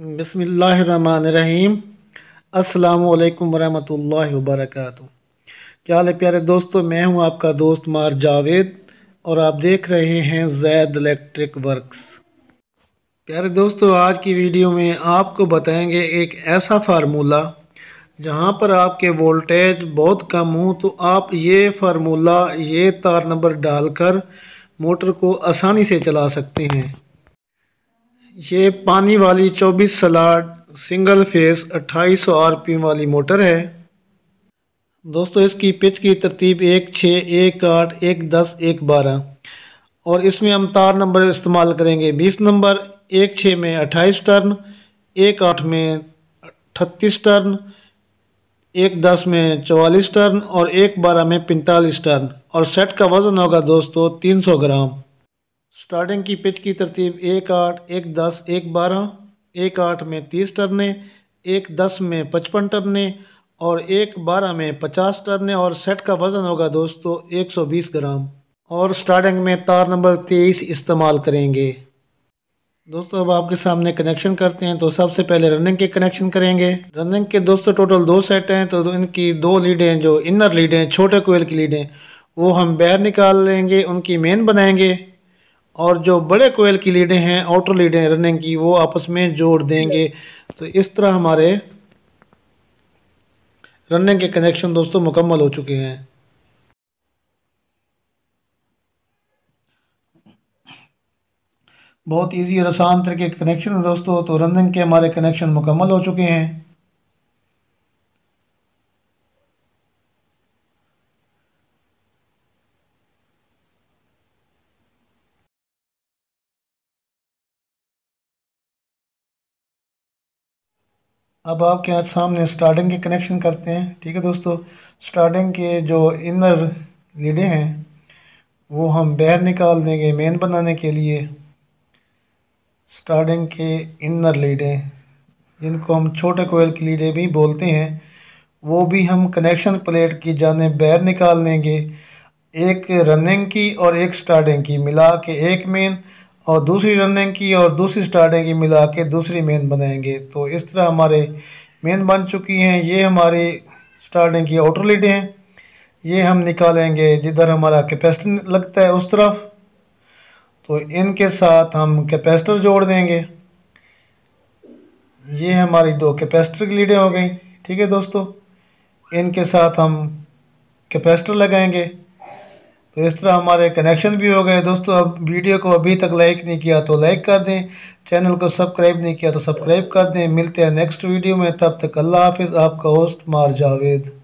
बसमीम अल्लाम वरहमल वर्क क्या हाल है प्यारे दोस्तों मैं हूं आपका दोस्त मार जावेद और आप देख रहे हैं जैद इलेक्ट्रिक वर्क्स प्यारे दोस्तों आज की वीडियो में आपको बताएंगे एक ऐसा फार्मूला जहां पर आपके वोल्टेज बहुत कम हो तो आप ये फार्मूला ये तार नंबर डालकर मोटर को आसानी से चला सकते हैं ये पानी वाली 24 सलाड सिंगल फेस 2800 आरपीएम वाली मोटर है दोस्तों इसकी पिच की तरतीब एक छः एक आठ एक दस एक बारह और इसमें हम तार नंबर इस्तेमाल करेंगे बीस नंबर एक छः में अट्ठाईस टर्न एक आठ में अठतीस टर्न एक दस में चवालीस टर्न और एक बारह में पैंतालीस टर्न और सेट का वज़न होगा दोस्तों तीन सौ ग्राम स्टार्टिंग की पिच की तरतीब एक आठ एक दस एक बारह एक आठ में तीस टर्ने एक दस में पचपन टर्ने और एक बारह में पचास टर्ने और सेट का वज़न होगा दोस्तों एक सौ बीस ग्राम और स्टार्टिंग में तार नंबर तेईस इस्तेमाल करेंगे दोस्तों अब आपके सामने कनेक्शन करते हैं तो सबसे पहले रनिंग के कनेक्शन करेंगे रनिंग के दोस्तों टोटल दो सेट हैं तो इनकी दो लीडें जो इनर लीडें छोटे कोयल की लीडें वो हम बैर निकाल लेंगे उनकी मेन बनाएंगे और जो बड़े कोयल की लीडें हैं आउटर लीडें रनिंग की वो आपस में जोड़ देंगे तो इस तरह हमारे रनिंग के कनेक्शन दोस्तों मुकम्मल हो चुके हैं बहुत इजी और आसान तरीके कनेक्शन है दोस्तों तो रनिंग के हमारे कनेक्शन मुकम्मल हो चुके हैं अब आपके यहाँ सामने स्टार्टिंग के कनेक्शन करते हैं ठीक है दोस्तों स्टार्टिंग के जो इनर लीडे हैं वो हम बाहर निकाल देंगे मेन बनाने के लिए स्टार्टिंग के इनर लीडे जिनको हम छोटे कोयल की लीडे भी बोलते हैं वो भी हम कनेक्शन प्लेट की जाने बाहर निकाल लेंगे एक रनिंग की और एक स्टार्टिंग की मिला के एक मेन और दूसरी रनिंग की और दूसरी स्टार्टिंग की मिला के दूसरी मेन बनाएंगे तो इस तरह हमारे मेन बन चुकी हैं ये हमारी स्टार्टिंग की आउटर लीडें हैं ये हम निकालेंगे जिधर हमारा कैपेसिटर लगता है उस तरफ तो इनके साथ हम कैपेसिटर जोड़ देंगे ये हमारी दो कैपेसिटर की लीडें हो गई ठीक है दोस्तों इनके साथ हम कैपेसिटर लगाएंगे तो इस तरह हमारे कनेक्शन भी हो गए दोस्तों अब वीडियो को अभी तक लाइक नहीं किया तो लाइक कर दें चैनल को सब्सक्राइब नहीं किया तो सब्सक्राइब कर दें मिलते हैं नेक्स्ट वीडियो में तब तक अल्लाह हाफिज़ आपका होस्ट मार जावेद